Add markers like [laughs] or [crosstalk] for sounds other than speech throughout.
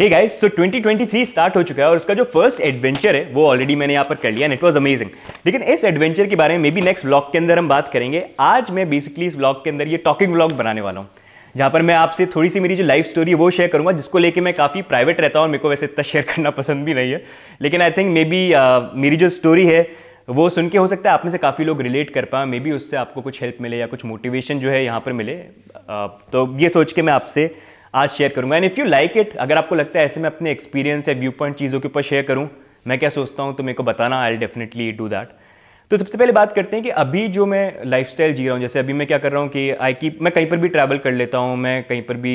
hey guys so 2023 start हो चुका है और उसका जो फर्स्ट एडवेंचर है वो ऑलरेडी मैंने यहाँ पर कर लिया एंड इट वॉज अमेजिंग लेकिन इस एडवेंचर के बारे में मे बी नेक्स्ट ब्लॉग के अंदर हम बात करेंगे आज मैं बेसिकली इस ब्लॉग के अंदर ये टॉकिंग ब्लॉग बनाने वाला हूँ जहाँ पर मैं आपसे थोड़ी सी मेरी जो लाइफ स्टोरी है वो शेयर करूँगा जिसको लेकर मैं काफ़ी प्राइवेट रहता हूँ और मेरे को वैसे इतना शेयर [laughs] करना पसंद भी नहीं है लेकिन आई थिंक मे बी मेरी जो स्टोरी है वो सुन के हो सकता है आप में से काफ़ी लोग रिलेट कर पाए मे बी उससे आपको कुछ हेल्प मिले या कुछ मोटिवेशन जो है यहाँ पर मिले uh, तो ये सोच के मैं आपसे आज शेयर करूंगा and if you like it अगर आपको लगता है ऐसे मैं अपने एक्सपीरियंस या व्यू पॉइंट चीज़ों के ऊपर शेयर करूँ मैं क्या सोचता हूँ तो मेरे को बताना आई डेफिनेटली डू दैट तो सबसे पहले बात करते हैं कि अभी जो मैं लाइफ जी रहा हूँ जैसे अभी मैं क्या कर रहा हूँ कि आई कीप मैं कहीं पर भी ट्रैवल कर लेता हूँ मैं कहीं पर भी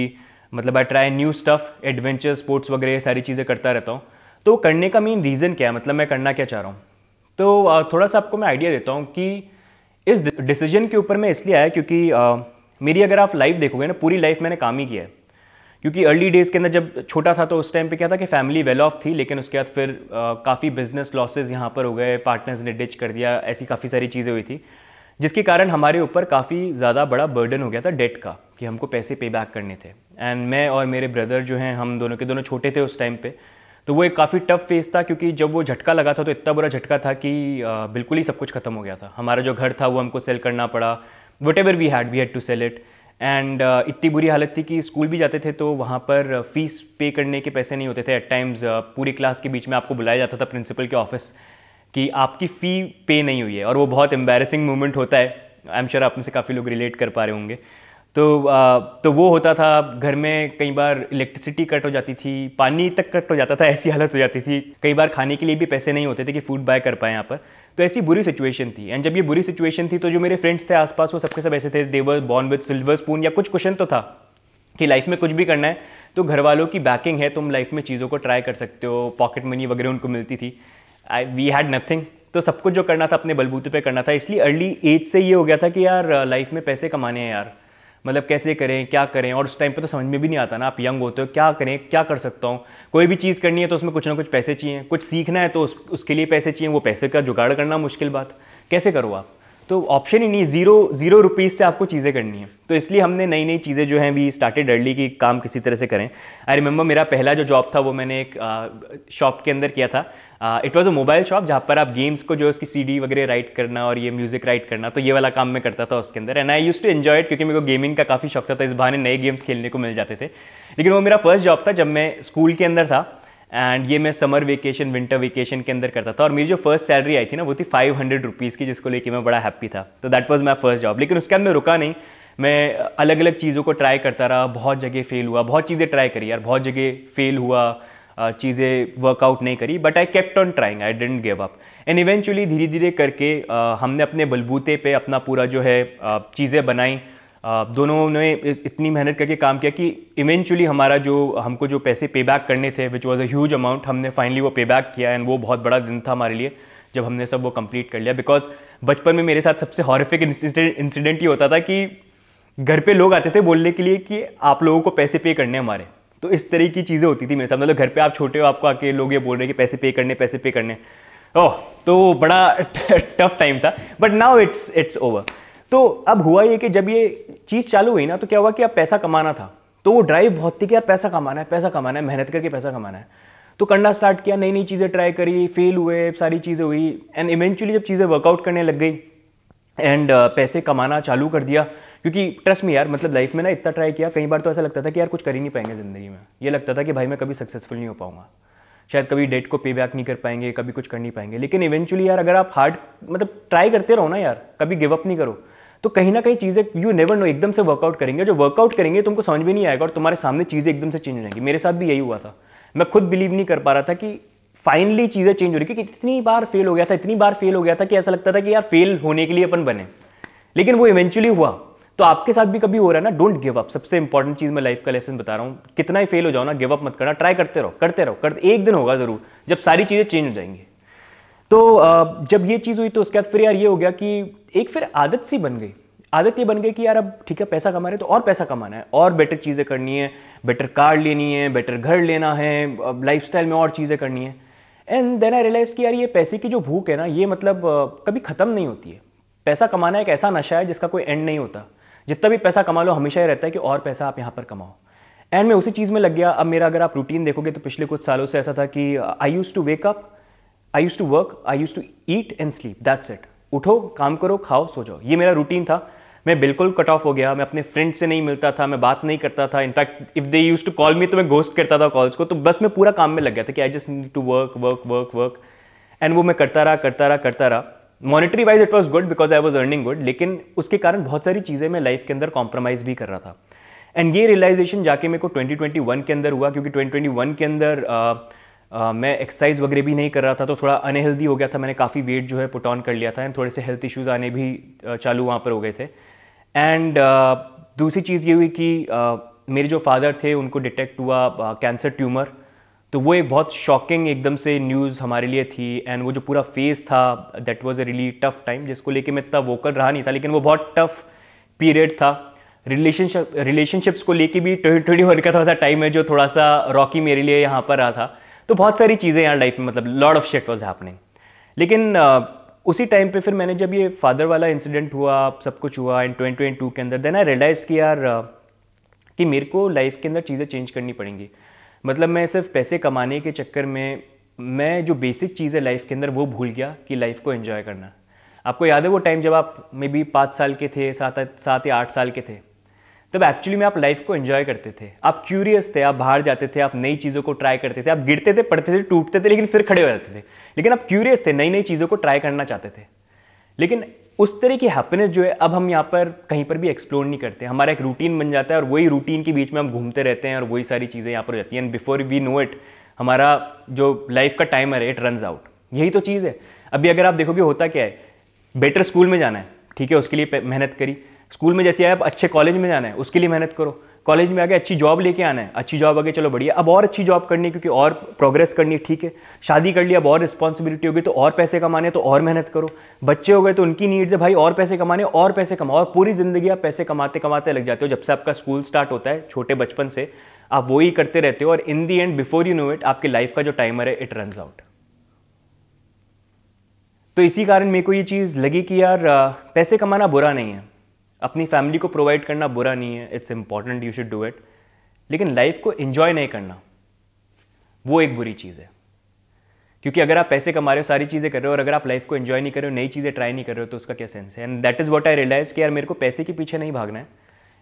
मतलब I try new stuff adventure sports वगैरह ये सारी चीज़ें करता रहता हूँ तो करने का मेन रीज़न क्या है मतलब मैं करना क्या चाह रहा हूँ तो थोड़ा सा आपको मैं आइडिया देता हूँ कि इस डिसीजन के ऊपर मैं इसलिए आया क्योंकि आ, मेरी अगर आप लाइफ देखोगे ना पूरी लाइफ मैंने काम ही किया है क्योंकि अर्ली डेज़ के अंदर जब छोटा था तो उस टाइम पे क्या था कि फैमिली वेल ऑफ थी लेकिन उसके बाद फिर काफ़ी बिजनेस लॉसेज यहाँ पर हो गए पार्टनर्स ने डिच कर दिया ऐसी काफ़ी सारी चीज़ें हुई थी जिसके कारण हमारे ऊपर काफ़ी ज़्यादा बड़ा बर्डन हो गया था डेट का कि हमको पैसे पे बैक करने थे एंड मैं और मेरे ब्रदर जो हैं हम दोनों के दोनों छोटे थे उस टाइम पे तो वो एक काफ़ी टफ फेज़ था क्योंकि जब वो झटका लगा था तो इतना बुरा झटका था कि बिल्कुल ही सब कुछ खत्म हो गया था हमारा जो घर था वो हमको सेल करना पड़ा whatever we had we had to sell it and uh, इतनी बुरी हालत थी कि स्कूल भी जाते थे तो वहाँ पर फ़ीस पे करने के पैसे नहीं होते थे एट टाइम्स uh, पूरी क्लास के बीच में आपको बुलाया जाता था प्रिंसिपल के ऑफिस कि आपकी फ़ी पे नहीं हुई है और वो बहुत एम्बेरसिंग मोमेंट होता है आई एम श्योर आपने से काफ़ी लोग रिलेट कर पा रहे होंगे तो आ, uh, तो वो होता था घर में कई बार इलेक्ट्रिसिटी कट हो जाती थी पानी तक कट हो जाता था ऐसी हालत हो जाती थी कई बार खाने के लिए भी पैसे नहीं होते थे कि फ़ूड बाय कर पाए यहाँ पर तो ऐसी बुरी सिचुएशन थी एंड जब ये बुरी सिचुएशन थी तो जो मेरे फ्रेंड्स थे आसपास वो सबके सब ऐसे थे they were born with silver spoon या कुछ क्वेश्चन तो था कि लाइफ में कुछ भी करना है तो घर वालों की बैकिंग है तुम लाइफ में चीज़ों को ट्राई कर सकते हो पॉकेट मनी वगैरह उनको मिलती थी आई वी हैड नथिंग तो सब कुछ जो करना था अपने बलबूते पे करना था इसलिए अर्ली एज से ये हो गया था कि यार लाइफ में पैसे कमाने हैं यार मतलब कैसे करें क्या करें और उस टाइम पे तो समझ में भी नहीं आता ना आप यंग होते हो क्या करें क्या कर सकता हूँ कोई भी चीज़ करनी है तो उसमें कुछ ना कुछ पैसे चाहिए कुछ सीखना है तो उस, उसके लिए पैसे चाहिए वो पैसे का जुगाड़ करना मुश्किल बात कैसे करो आप तो ऑप्शन ही नहीं जीरो जीरो रुपीज़ से आपको चीज़ें करनी है तो इसलिए हमने नई नई चीज़ें जो हैं वी स्टार्टेड अर्ली की काम किसी तरह से करें आई रिमेंबर मेरा पहला जो जॉब था वो मैंने एक शॉप के अंदर किया था it was a mobile shop जहाँ पर आप गेम्स को जो उसकी सीडी वगैरह राइट करना और ये म्यूज़िक राइट करना तो ये वाला काम मैं करता था उसके अंदर and I use to enjoy it क्योंकि मेरे को गेमिंग का काफ़ी शौक था तो इस बहाने नए गेम्स खेलने को मिल जाते थे लेकिन वो मेरा फर्स्ट जॉब था जब मैं स्कूल के अंदर था एंड ये मैं समर वेकेशन विंटर वेकेशन के अंदर करता था और मेरी जो फर्स्ट सैलरी आई थी ना वो थी फाइव हंड्रेड रुपीज़ की जिसको लेके मैं बड़ा हैप्पी था तो that was my first job लेकिन उसके बाद मैं रुका नहीं मैं अलग अलग चीज़ों को ट्राई करता रहा बहुत जगह फेल हुआ बहुत चीज़ें ट्राई करी यार बहुत जगह फेल हुआ चीज़ें वर्कआउट नहीं करी but I kept on trying I didn't give up and eventually धीरे धीरे करके हमने अपने बलबूते पे अपना पूरा जो है चीज़ें बनाई दोनों ने इतनी मेहनत करके काम किया कि इवेंचुअली हमारा जो हमको जो पैसे पे बैक करने थे विच वॉज़ अज अमाउंट हमने फाइनली वो पे बैक किया एंड वो बहुत बड़ा दिन था हमारे लिए जब हमने सब वो कंप्लीट कर लिया बिकॉज बचपन में मेरे साथ सबसे हॉरिफिक इंसिडेंट ये होता था कि घर पे लोग आते थे बोलने के लिए कि आप लोगों को पैसे पे करने हमारे तो इस तरह की चीज़ें होती थी मेरे साथ मतलब घर पे आप छोटे हो आपको आके लोग ये बोल रहे हैं कि पैसे पे करने पैसे पे करने ओह तो बड़ा टफ [laughs] टाइम था but now it's it's over तो अब हुआ ये कि जब ये चीज़ चालू हुई ना तो क्या हुआ कि अब पैसा कमाना था तो वो ड्राइव बहुत थी कि यार पैसा कमाना है पैसा कमाना है मेहनत करके पैसा कमाना है तो करना स्टार्ट किया नई नई चीज़ें ट्राई करी फेल हुए सारी चीज़ें हुई एंड इवेंचुअली जब चीज़ें वर्कआउट करने लग गई एंड uh, पैसे कमाना चालू कर दिया क्योंकि ट्रस्ट में यार मतलब लाइफ में ना इतना ट्राई किया कई बार तो ऐसा लगता था कि यार कुछ कर ही नहीं पाएंगे ज़िंदगी में ये लगता था कि भाई मैं कभी सक्सेसफुल नहीं हो पाऊंगा शायद कभी डेट को पे बैक नहीं कर पाएंगे कभी कुछ कर नहीं पाएंगे लेकिन इवेंचुअली यार अगर आप हार्ड मतलब ट्राई करते रहो ना यार कभी गिव अप नहीं करो तो कहीं ना कहीं चीज़ें यू नेवर नो एकदम से वर्कआउट करेंगे जो वर्कआउट करेंगे तुमको समझ भी नहीं आएगा और तुम्हारे सामने चीज़ें एकदम से चेंज हो जाएंगी मेरे साथ भी यही हुआ था मैं खुद बिलीव नहीं कर पा रहा था कि फाइनली चीज़ें चेंज हो रही क्योंकि इतनी बार फेल हो गया था इतनी बार फेल हो गया था कि ऐसा लगता था कि यार फेल होने के लिए अपन बने लेकिन वो इवेंचुअली हुआ तो आपके साथ भी कभी हो रहा है ना डोंट गिव अप सबसे इंपॉर्टेंट चीज़ मैं लाइफ का लेसन बता रहा हूँ कितना ही फेल हो जाओ ना गिव अप मत करना ट्राई करते रहो करते रहो करते एक दिन होगा ज़रूर जब सारी चीज़ें चेंज हो जाएंगी तो जब ये चीज़ हुई तो उसके बाद फिर यार ये हो गया कि एक फिर आदत सी बन गई आदत ये बन गई कि यार अब ठीक है पैसा कमा रहे तो और पैसा कमाना है और बेटर चीज़ें करनी है बेटर कार लेनी है बेटर घर लेना है लाइफ में और चीज़ें करनी है एंड देन आई रियलाइज़ कि यार ये पैसे की जो भूख है ना ये मतलब कभी ख़त्म नहीं होती है पैसा कमाना एक ऐसा नशा है जिसका कोई एंड नहीं होता जितना भी पैसा कमा लो हमेशा ही रहता है कि और पैसा आप यहाँ पर कमाओ एंड मैं उसी चीज़ में लग गया अब मेरा अगर आप रूटीन देखोगे तो पिछले कुछ सालों से ऐसा था कि I use to wake up I use to work I use to eat and sleep that's it उठो काम करो खाओ सो जाओ ये मेरा रूटीन था मैं बिल्कुल कट ऑफ हो गया मैं अपने फ्रेंड से नहीं मिलता था मैं बात नहीं करता था in fact if they use to call me तो मैं गोस्ट करता था कॉल्स को तो बस मैं पूरा काम में लग गया था कि I just need to work work work work and वो मैं करता रहा करता रहा करता रहा monetary wise it was good because I was earning good लेकिन उसके कारण बहुत सारी चीज़ें मैं लाइफ के अंदर कॉम्प्रोमाइज़ भी कर रहा था एंड ये रियलाइजेशन जाके मेरे को 2021 के अंदर हुआ क्योंकि 2021 के अंदर uh, मैं एक्सरसाइज वगैरह भी नहीं कर रहा था तो थोड़ा अनहेल्दी हो गया था मैंने काफ़ी वेट जो है पुट ऑन कर लिया था एंड थोड़े से हेल्थ इश्यूज़ आने भी चालू वहाँ पर हो गए थे एंड uh, दूसरी चीज़ ये हुई कि uh, मेरे जो फादर थे उनको डिटेक्ट हुआ कैंसर ट्यूमर तो वो एक बहुत शॉकिंग एकदम से न्यूज़ हमारे लिए थी एंड वो जो पूरा फेज़ था that was a really tough time जिसको लेके मैं इतना वोकल रहा नहीं था लेकिन वो बहुत टफ पीरियड था रिलेशनशिप रिलेशनशिप्स को लेके भी ट्वेंटी वन का थोड़ा सा टाइम है जो थोड़ा सा रॉकी मेरे लिए यहाँ पर रहा था तो बहुत सारी चीज़ें यार लाइफ में मतलब lot of shit was happening लेकिन उसी टाइम पे फिर मैंने जब ये फादर वाला इंसिडेंट हुआ सब कुछ हुआ इन ट्वेंटी ट्वेंटी टू के अंदर देन आई रियलाइज कि यार कि मेरे को लाइफ के अंदर चीज़ें चेंज करनी पड़ेंगी मतलब मैं सिर्फ पैसे कमाने के चक्कर में मैं जो बेसिक चीज़ है लाइफ के अंदर वो भूल गया कि लाइफ को एंजॉय करना आपको याद है वो टाइम जब आप मे बी पाँच साल के थे सात सात या आठ साल के थे तब एक्चुअली में आप लाइफ को एंजॉय करते थे आप क्यूरियस थे आप बाहर जाते थे आप नई चीज़ों को ट्राई करते थे आप गिरते थे पढ़ते थे टूटते थे लेकिन फिर खड़े हो जाते थे लेकिन आप क्यूरियस थे नई नई चीज़ों को ट्राई करना चाहते थे लेकिन उस तरह की हैप्पीनेस जो है अब हम यहाँ पर कहीं पर भी एक्सप्लोर नहीं करते हमारा एक रूटीन बन जाता है और वही रूटीन के बीच में हम घूमते रहते हैं और वही सारी चीज़ें यहाँ पर हो जाती हैं and before we know it हमारा जो लाइफ का टाइम है इट रन आउट यही तो चीज़ है अभी अगर आप देखोगे होता क्या है बेटर स्कूल में जाना है ठीक है उसके लिए मेहनत करी स्कूल में जैसे आप अच्छे कॉलेज में जाना है उसके लिए मेहनत करो कॉलेज में आगे अच्छी जॉब लेके आना है अच्छी जॉब आगे चलो बढ़िया अब और अच्छी जॉब करनी है क्योंकि और प्रोग्रेस करनी है ठीक है शादी कर लिया अब और रिस्पॉन्सिबिलिटी होगी तो और पैसे कमाने तो और मेहनत करो बच्चे हो गए तो उनकी नीड्स है भाई और पैसे कमाने और पैसे कमाओ और पूरी ज़िंदगी आप पैसे कमाते कमाते लग जाते हो जब से आपका स्कूल स्टार्ट होता है छोटे बचपन से आप ही करते रहते हो और in the end before you know it आपकी लाइफ का जो टाइमर है इट रनस आउट तो इसी कारण मेरे को ये चीज़ लगी कि यार पैसे कमाना बुरा नहीं है अपनी फैमिली को प्रोवाइड करना बुरा नहीं है it's important you should do it लेकिन लाइफ को इन्जॉय नहीं करना वो एक बुरी चीज़ है क्योंकि अगर आप पैसे कमा रहे हो सारी चीज़ें कर रहे हो और अगर आप लाइफ को इन्जॉय नहीं कर रहे हो नई चीज़ें ट्राई नहीं कर रहे हो तो उसका क्या सेंस है and that is what I realise कि यार मेरे को पैसे के पीछे नहीं भागना है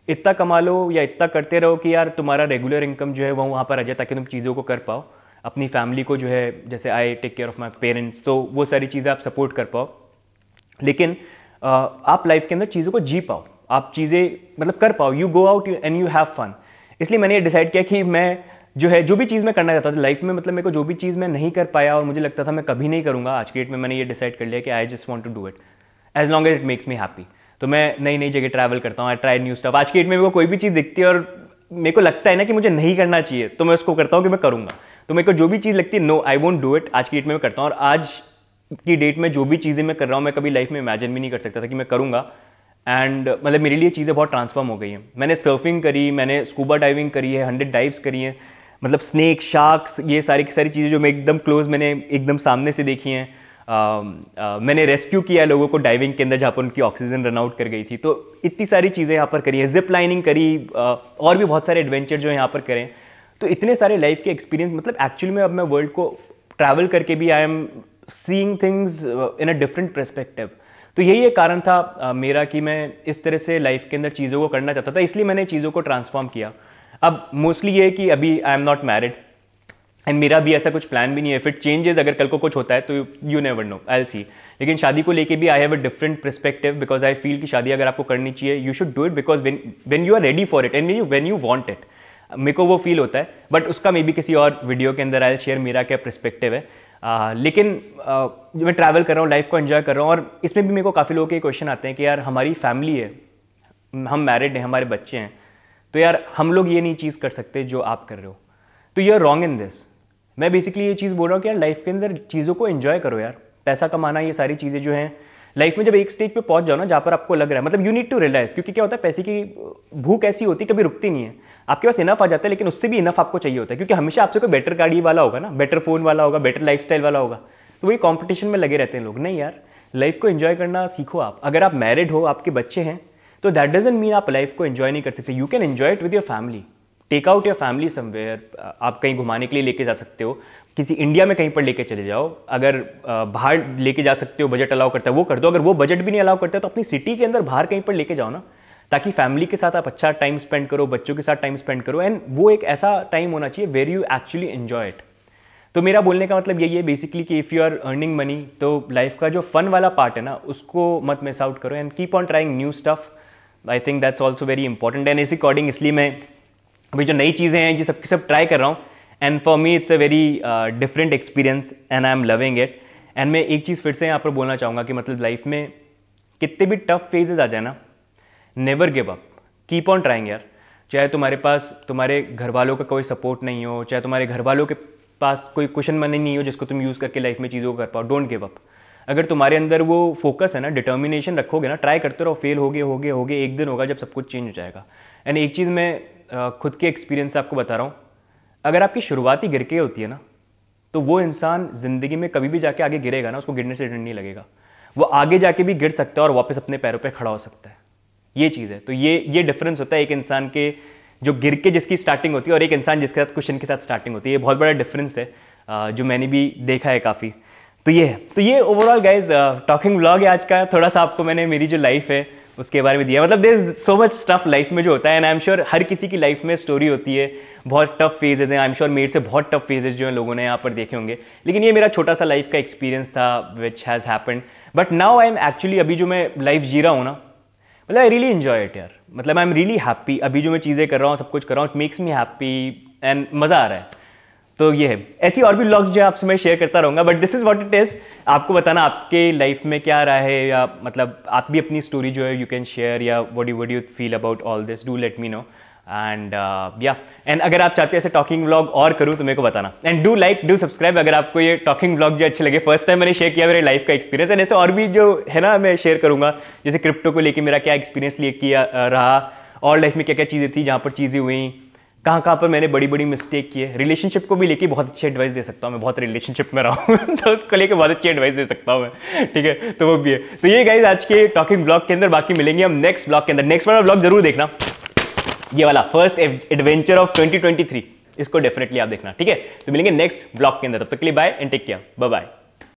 इतना कमा लो या इतना करते रहो कि यार तुम्हारा रेगुलर इनकम जो है वह वहाँ पर आ जाए ताकि तुम चीज़ों को कर पाओ अपनी फैमिली को जो है जैसे I take care of my parents तो वो सारी चीज़ें आप सपोर्ट कर पाओ लेकिन आप लाइफ के अंदर चीज़ों को जी पाओ आप चीज़ें मतलब कर पाओ you go out and you have fun इसलिए मैंने ये डिसाइड किया कि मैं जो है जो भी चीज़ मैं करना चाहता था लाइफ में मतलब मेरे को जो भी चीज़ मैं नहीं कर पाया और मुझे लगता था मैं कभी नहीं करूँगा आज के डेट में मैंने ये डिसाइड कर लिया कि I just want to do it as long as it makes me happy तो मैं नई नई जगह ट्रैवल करता हूँ आई ट्राई न्यू स्टफ आज की डेट में मेरे को कोई भी चीज़ दिखती है और मेरे को लगता है ना कि मुझे नहीं करना चाहिए तो मैं उसको करता हूँ कि मैं करूँगा तो मेरे को जो भी चीज़ लगती है no I won't do it आज की डेट में मैं करता हूँ और आज की डेट में जो भी चीज़ें मैं कर रहा हूँ मैं कभी लाइफ में इमेजिन भी नहीं कर सकता था कि मैं करूँगा एंड मतलब मेरे लिए चीज़ें बहुत ट्रांसफॉर्म हो गई हैं मैंने सर्फिंग करी मैंने स्कूबा डाइविंग करी है हंड्रेड डाइव्स करी हैं मतलब स्नैक शार्क्स ये सारी की सारी चीज़ें जो मैं एकदम क्लोज मैंने एकदम सामने से देखी हैं मैंने रेस्क्यू किया लोगों को डाइविंग के अंदर जहाँ पर उनकी ऑक्सीजन रन आउट कर गई थी तो इतनी सारी चीज़ें यहाँ पर करी है जिप लाइनिंग करी आ, और भी बहुत सारे एडवेंचर जो यहाँ पर करें तो इतने सारे लाइफ के एक्सपीरियंस मतलब एक्चुअली में अब मैं वर्ल्ड को ट्रैवल करके भी I am seeing things in a different perspective तो यही एक कारण था आ, मेरा कि मैं इस तरह से लाइफ के अंदर चीज़ों को करना चाहता था इसलिए मैंने चीज़ों को ट्रांसफॉर्म किया अब मोस्टली ये कि अभी I am not married and मेरा भी ऐसा कुछ प्लान भी नहीं है फिर चेंजेस अगर कल को कुछ होता है तो you never know I'll see लेकिन शादी को लेके भी I have a different perspective because I feel कि शादी अगर आपको करनी चाहिए you should do it because when you are ready for it and when you want it मेरे को वो फील होता है बट उसका मे बी किसी और वीडियो के अंदर आई शेयर मेरा क्या परस्पेक्टिव है आ, लेकिन आ, मैं ट्रैवल कर रहा हूँ लाइफ को एंजॉय कर रहा हूँ और इसमें भी मेरे को काफ़ी लोगों के क्वेश्चन आते हैं कि यार हमारी फैमिली है हम मैरिड हैं हमारे बच्चे हैं तो यार हम लोग ये नहीं चीज़ कर सकते जो आप कर रहे हो तो you are wrong in this मैं बेसिकली ये चीज़ बोल रहा हूँ कि यार लाइफ के अंदर चीज़ों को इन्जॉय करो यार पैसा कमाना ये सारी चीज़ें जो हैं लाइफ में जब एक स्टेज पे पहुंच जाओ ना जहाँ पर आपको लग रहा है मतलब यू नीड टू रियलाइज क्योंकि क्या होता है पैसे की भूख ऐसी होती कभी रुकती नहीं है आपके पास इनफ आ जाता है लेकिन उससे भी इनफ आपको चाहिए होता है क्योंकि हमेशा आपसे कोई बेटर गाड़ी वाला होगा ना बेटर फ़ोन वाला होगा बेटर लाइफ वाला होगा तो वही कॉम्पिटिशन में लगे रहते हैं लोग नहीं यार लाइफ को इन्जॉय करना सीखो आप अगर आप मैरिड हो आपके बच्चे हैं तो दैट डजेंट मीन आप लाइफ को इन्जॉय नहीं कर सकते you can enjoy it with your family take out your family somewhere आप कहीं घुमाने के लिए लेके जा सकते हो किसी इंडिया में कहीं पर लेके चले जाओ अगर बाहर लेके जा सकते हो बजट अलाउ करता है वो कर दो अगर वो बजट भी नहीं अलाउ करता है तो अपनी सिटी के अंदर बाहर कहीं पर लेके जाओ ना ताकि फैमिली के साथ आप अच्छा टाइम स्पेंड करो बच्चों के साथ टाइम स्पेंड करो एंड वो एक ऐसा टाइम होना चाहिए where you actually enjoy it तो मेरा बोलने का मतलब यही है बेसिकली कि if you are earning money तो लाइफ का जो फन वाला पार्ट है ना उसको मत मिस आउट करो and keep on trying new stuff I think that's also very important and इस अकॉर्डिंग इसलिए मैं अभी जो नई चीज़ें हैं ये सब की सब ट्राई कर रहा हूँ and for me it's a very different experience and I am loving it and मैं एक चीज़ फिर से यहाँ पर बोलना चाहूँगा कि मतलब लाइफ में कितने भी टफ फेजेज आ जाए ना never give up keep on trying यार चाहे तुम्हारे पास तुम्हारे घर वालों का कोई सपोर्ट नहीं हो चाहे तुम्हारे घर वालों के पास कोई क्वेश्चन मनी नहीं हो जिसको तुम यूज़ करके लाइफ में चीज़ों को कर पाओ डोंट गिव अप अगर तुम्हारे अंदर वो फोकस है ना डिटर्मिनेशन रखोगे ना ट्राई करते रहो फेल हो हो गए गए हो गए एक दिन होगा जब सब कुछ चेंज हो जाएगा एंड एक चीज़ मैं खुद के एक्सपीरियंस से आपको बता रहा हूँ अगर आपकी शुरुआती गिर के होती है ना तो वो इंसान ज़िंदगी में कभी भी जाके आगे गिरेगा ना उसको गिरने से डर नहीं लगेगा वो आगे जाके भी गिर सकता है और वापस अपने पैरों पर खड़ा हो सकता है ये चीज़ है तो ये ये डिफरेंस होता है एक इंसान के जो गिर के जिसकी स्टार्टिंग होती है और एक इंसान जिसके साथ क्वेश्चन के साथ स्टार्टिंग होती है ये बहुत बड़ा डिफरेंस है जो मैंने भी देखा है काफ़ी तो ये है तो ये ओवरऑल गाइज टॉकिंग ब्लॉग है आज का थोड़ा सा आपको मैंने मेरी जो लाइफ है उसके बारे में दिया मतलब there is so much tough life में जो होता है एंड आई एम श्योर हर किसी की लाइफ में स्टोरी होती है बहुत टफ फेजेज हैं आई एम श्योर मेरे से बहुत टफ फेजेज जो हैं लोगों ने यहाँ पर देखे होंगे लेकिन ये मेरा छोटा सा लाइफ का एक्सपीरियंस था which has happen but now I am actually अभी जो मैं लाइफ जी रहा हूँ ना मतलब आई रियली इन्जॉय इट यार मतलब आई एम रियली हैप्पी अभी जो मैं चीज़ें कर रहा हूँ सब कुछ कर रहा हूँ it makes me happy and मज़ा आ रहा है तो ये है ऐसी और भी ब्लॉग्स जो आपसे मैं शेयर करता रहूँगा but this is what it is आपको बताना आपके लाइफ में क्या रहा है या मतलब आप भी अपनी स्टोरी जो है यू कैन शेयर या what you what you feel about all this do let me know and या एंड अगर आप चाहते हैं ऐसे टॉकिंग व्लॉग और करूँ तो मेरे को बताना and do like do subscribe अगर आपको ये टॉकिंग ब्लॉग जो अच्छे लगे फर्स्ट टाइम मैंने शेयर किया मेरे लाइफ का एक्सपीरियंस एंड ऐसे और भी जो है ना मैं शेयर करूँगा जैसे क्रिप्टो को लेकर मेरा क्या एक्सपीरियंस लिए किया रहा और लाइफ में क्या क्या चीज़ें थी जहाँ पर चीज़ें हुई कहाँ कहाँ पर मैंने बड़ी बड़ी मिस्टेक की है रिलेशनशिप को भी लेके बहुत अच्छी एडवाइस दे सकता हूँ मैं बहुत रिलेशनशिप में रहा हूँ [laughs] तो उसको लेके बहुत अच्छी एडवाइस दे सकता हूँ मैं ठीक है तो वो भी है तो ये गाइज आज के टॉकिंग ब्लॉग के अंदर बाकी मिलेंगे हम नेक्स्ट ब्लॉग के अंदर नेक्स्ट वाला ब्लॉग जरूर देखना ये वाला फर्स्ट एडवेंचर ऑफ 2023 इसको डेफिनेटली आप देखना ठीक है तो मिलेंगे नेक्स्ट ब्लॉग के अंदर तब तक के लिए bye and take care bye